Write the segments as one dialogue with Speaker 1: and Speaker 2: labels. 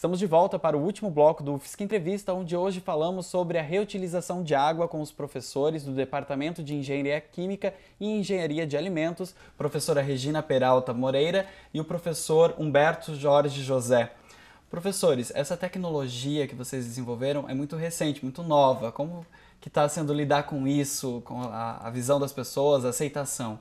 Speaker 1: Estamos de volta para o último bloco do FISC Entrevista, onde hoje falamos sobre a reutilização de água com os professores do Departamento de Engenharia Química e Engenharia de Alimentos, professora Regina Peralta Moreira e o professor Humberto Jorge José. Professores, essa tecnologia que vocês desenvolveram é muito recente, muito nova. Como que está sendo lidar com isso, com a, a visão das pessoas, a aceitação?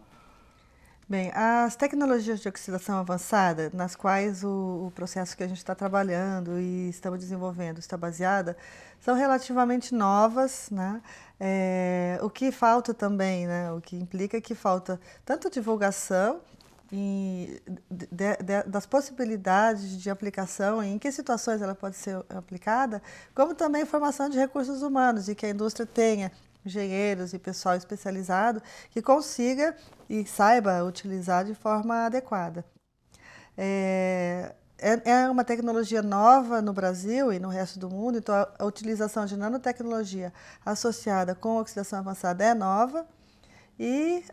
Speaker 2: Bem, as tecnologias de oxidação avançada, nas quais o, o processo que a gente está trabalhando e estamos desenvolvendo está baseada, são relativamente novas, né? É, o que falta também, né? O que implica que falta tanto divulgação de, de, das possibilidades de aplicação e em que situações ela pode ser aplicada, como também formação de recursos humanos e que a indústria tenha engenheiros e pessoal especializado que consiga e saiba utilizar de forma adequada. É, é, é uma tecnologia nova no Brasil e no resto do mundo, então a, utilização de nanotecnologia associada com oxidação avançada é nova. E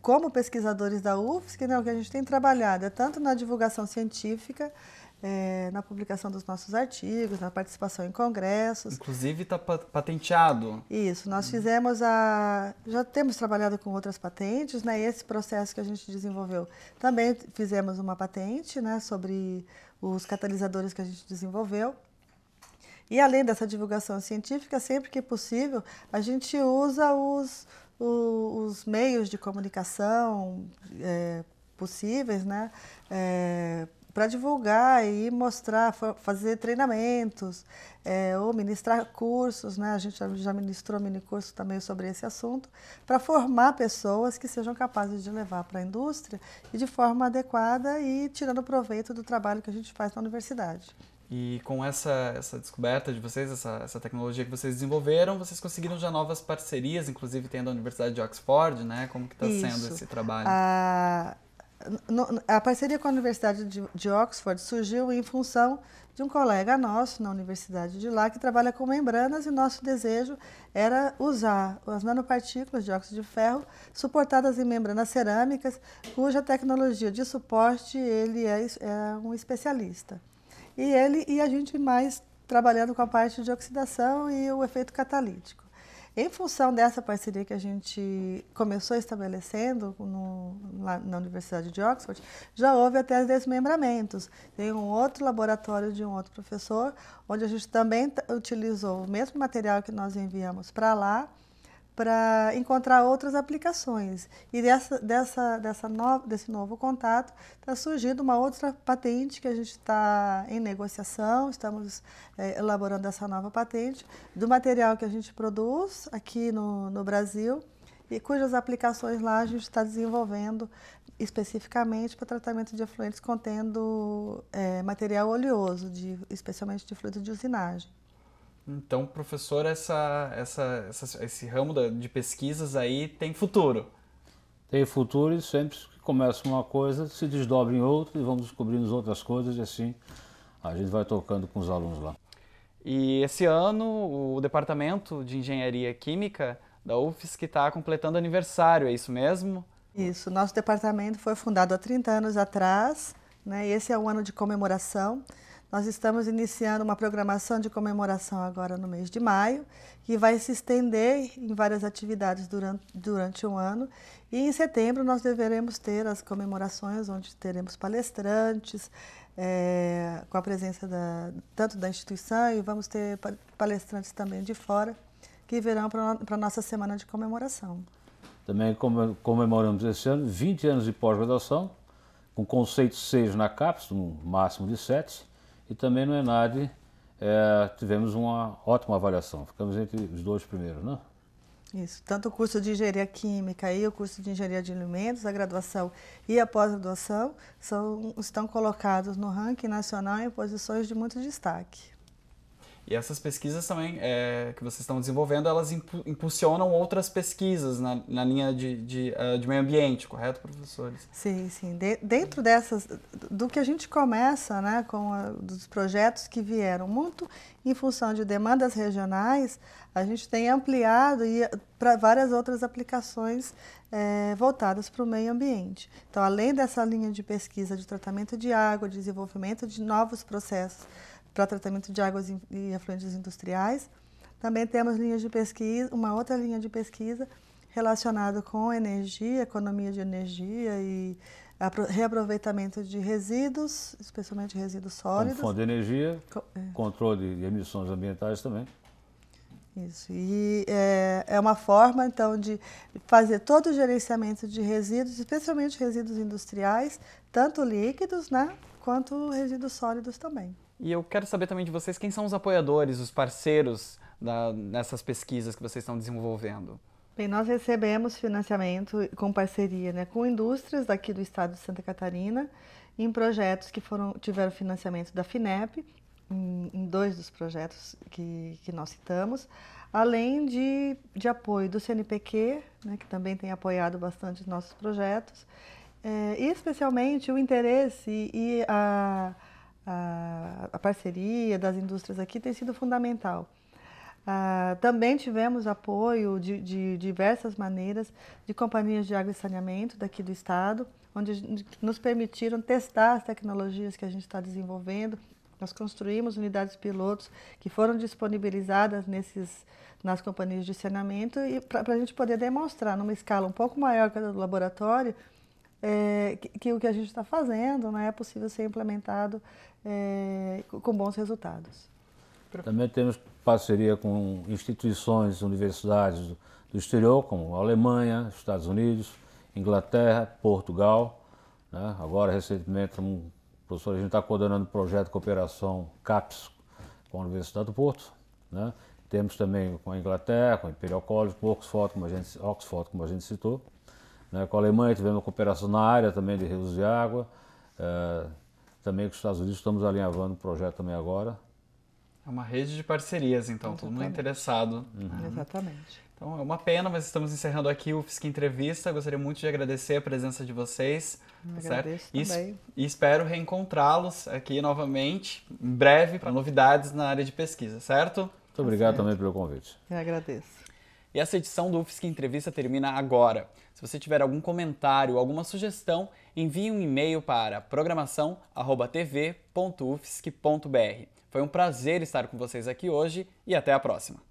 Speaker 2: como pesquisadores da UFSC, né, o que a gente tem trabalhado é tanto na divulgação científica, é, na publicação dos nossos artigos, na participação em congressos.
Speaker 1: Inclusive está patenteado.
Speaker 2: Isso, nós uhum. fizemos a. Já temos trabalhado com outras patentes, né? Esse processo que a gente desenvolveu também fizemos uma patente, né? Sobre os catalisadores que a gente desenvolveu. E além dessa divulgação científica, sempre que possível, a gente usa os, os, os meios de comunicação é, possíveis, né? É, para divulgar e mostrar, fazer treinamentos é, ou ministrar cursos, né? A gente já ministrou mini curso também sobre esse assunto para formar pessoas que sejam capazes de levar para a indústria e de forma adequada e tirando proveito do trabalho que a gente faz na universidade.
Speaker 1: E com essa, essa descoberta de vocês, essa, essa tecnologia que vocês desenvolveram, vocês conseguiram já novas parcerias, inclusive tendo a Universidade de Oxford, né? Como que está sendo esse trabalho?
Speaker 2: a parceria com a Universidade de Oxford surgiu em função de um colega nosso na Universidade de lá que trabalha com membranas e nosso desejo era usar as nanopartículas de óxido de ferro suportadas em membranas cerâmicas, cuja tecnologia de suporte ele é, é um especialista. E ele e a gente mais trabalhando com a parte de oxidação e o efeito catalítico. Em função dessa parceria que a gente começou estabelecendo lá na Universidade de Oxford, já houve até desmembramentos. Tem um outro laboratório de um outro professor, onde a gente também utilizou o mesmo material que nós enviamos para lá, para encontrar outras aplicações. E dessa, dessa, dessa no, desse novo contato está surgindo uma outra patente que a gente está em negociação, estamos é, elaborando essa nova patente do material que a gente produz aqui no, no Brasil e cujas aplicações lá a gente está desenvolvendo especificamente para tratamento de efluentes contendo é, material oleoso, de, especialmente de fluido de usinagem.
Speaker 1: Então, professor, essa, essa, essa, esse ramo de pesquisas aí tem futuro?
Speaker 3: Tem futuro e sempre que começa uma coisa, se desdobra em outra e vamos descobrindo outras coisas e assim a gente vai tocando com os alunos lá.
Speaker 1: E esse ano o Departamento de Engenharia Química da UFES que está completando aniversário, é isso mesmo? Isso, nosso departamento foi fundado há 30
Speaker 2: anos atrás, né? E esse é o ano de comemoração. Nós estamos iniciando uma programação de comemoração agora no mês de maio, que vai se estender em várias atividades durante, durante o ano. E em setembro nós deveremos ter as comemorações, onde teremos palestrantes, é, com a presença da, tanto da instituição, e vamos ter palestrantes também de fora que virão para a nossa semana de comemoração.
Speaker 3: Também comemoramos esse ano 20 anos de pós-graduação, com conceito 6 na CAPES, um máximo de 7, e também no ENAD é, eh, tivemos uma ótima avaliação, ficamos entre os dois primeiros, né?
Speaker 2: Isso, tanto o curso de Engenharia Química e o curso de Engenharia de Alimentos, a graduação e a pós-graduação, estão colocados no ranking nacional em posições de muito destaque.
Speaker 1: E essas pesquisas também é, que vocês estão desenvolvendo, elas impulsionam outras pesquisas na, na linha de, de, ah, de, meio ambiente, correto, professores?
Speaker 2: Sim, sim. De, dentro dessas, do que a gente começa, né, com a, dos projetos que vieram muito em função de demandas regionais, a gente tem ampliado e para várias outras aplicações é, voltadas para o meio ambiente. Então, além dessa linha de pesquisa de tratamento de água, desenvolvimento de novos processos para tratamento de águas e afluentes industriais. Também temos linhas de pesquisa, uma outra linha de pesquisa relacionada com energia, economia de energia e reaproveitamento de resíduos, especialmente resíduos sólidos. Como fonte de
Speaker 3: energia, Co é. controle de emissões ambientais também. Isso, e é, é, uma forma,
Speaker 2: então, de fazer todo o gerenciamento de resíduos, especialmente resíduos industriais, tanto líquidos, né, quanto resíduos sólidos também.
Speaker 1: E eu quero saber também de vocês quem são os apoiadores, os parceiros da, nessas pesquisas que vocês estão desenvolvendo.
Speaker 2: Bem, nós recebemos financiamento com parceria né, com indústrias daqui do estado de Santa Catarina em projetos que foram, tiveram financiamento da FINEP, em, em dois dos projetos que, que nós citamos, além de, de apoio do CNPq, né, que também tem apoiado bastante nossos projetos, é, e especialmente o interesse e a a, parceria das indústrias aqui tem sido fundamental. Ah, também tivemos apoio de, de, diversas maneiras de companhias de água e saneamento daqui do estado, onde nos permitiram testar as tecnologias que a gente está desenvolvendo. Nós construímos unidades pilotos que foram disponibilizadas nesses, nas companhias de saneamento para a gente poder demonstrar numa escala um pouco maior que a do laboratório é, que, que, o que a gente está fazendo né, é possível ser implementado é, com bons resultados.
Speaker 3: Também temos parceria com instituições, universidades do, do exterior, como Alemanha, Estados Unidos, Inglaterra, Portugal. Né? Agora, recentemente, um professor, a gente está coordenando o um projeto de cooperação CAPS com a Universidade do Porto. Né? Temos também com a Inglaterra, com o Imperial College, com Oxford, como a gente, Oxford, como a gente citou. Né? Com a Alemanha tivemos uma cooperação na área também de rios de água. É, também com os Estados Unidos estamos alinhavando o projeto também agora.
Speaker 1: É uma rede de parcerias, então, Exatamente. todo mundo interessado. Uhum. Exatamente. Então é uma pena, mas estamos encerrando aqui o FISC Entrevista. Gostaria muito de agradecer a presença de vocês. Eu tá certo? E, também. e espero reencontrá-los aqui novamente, em breve, para novidades na área de pesquisa, certo?
Speaker 3: Muito obrigado tá certo. também pelo convite. Eu
Speaker 1: agradeço. E essa edição do UFSC Entrevista termina agora. Se você tiver algum comentário, alguma sugestão, envie um e-mail para programação@tv.ufsc.br. Foi um prazer estar com vocês aqui hoje e até a próxima.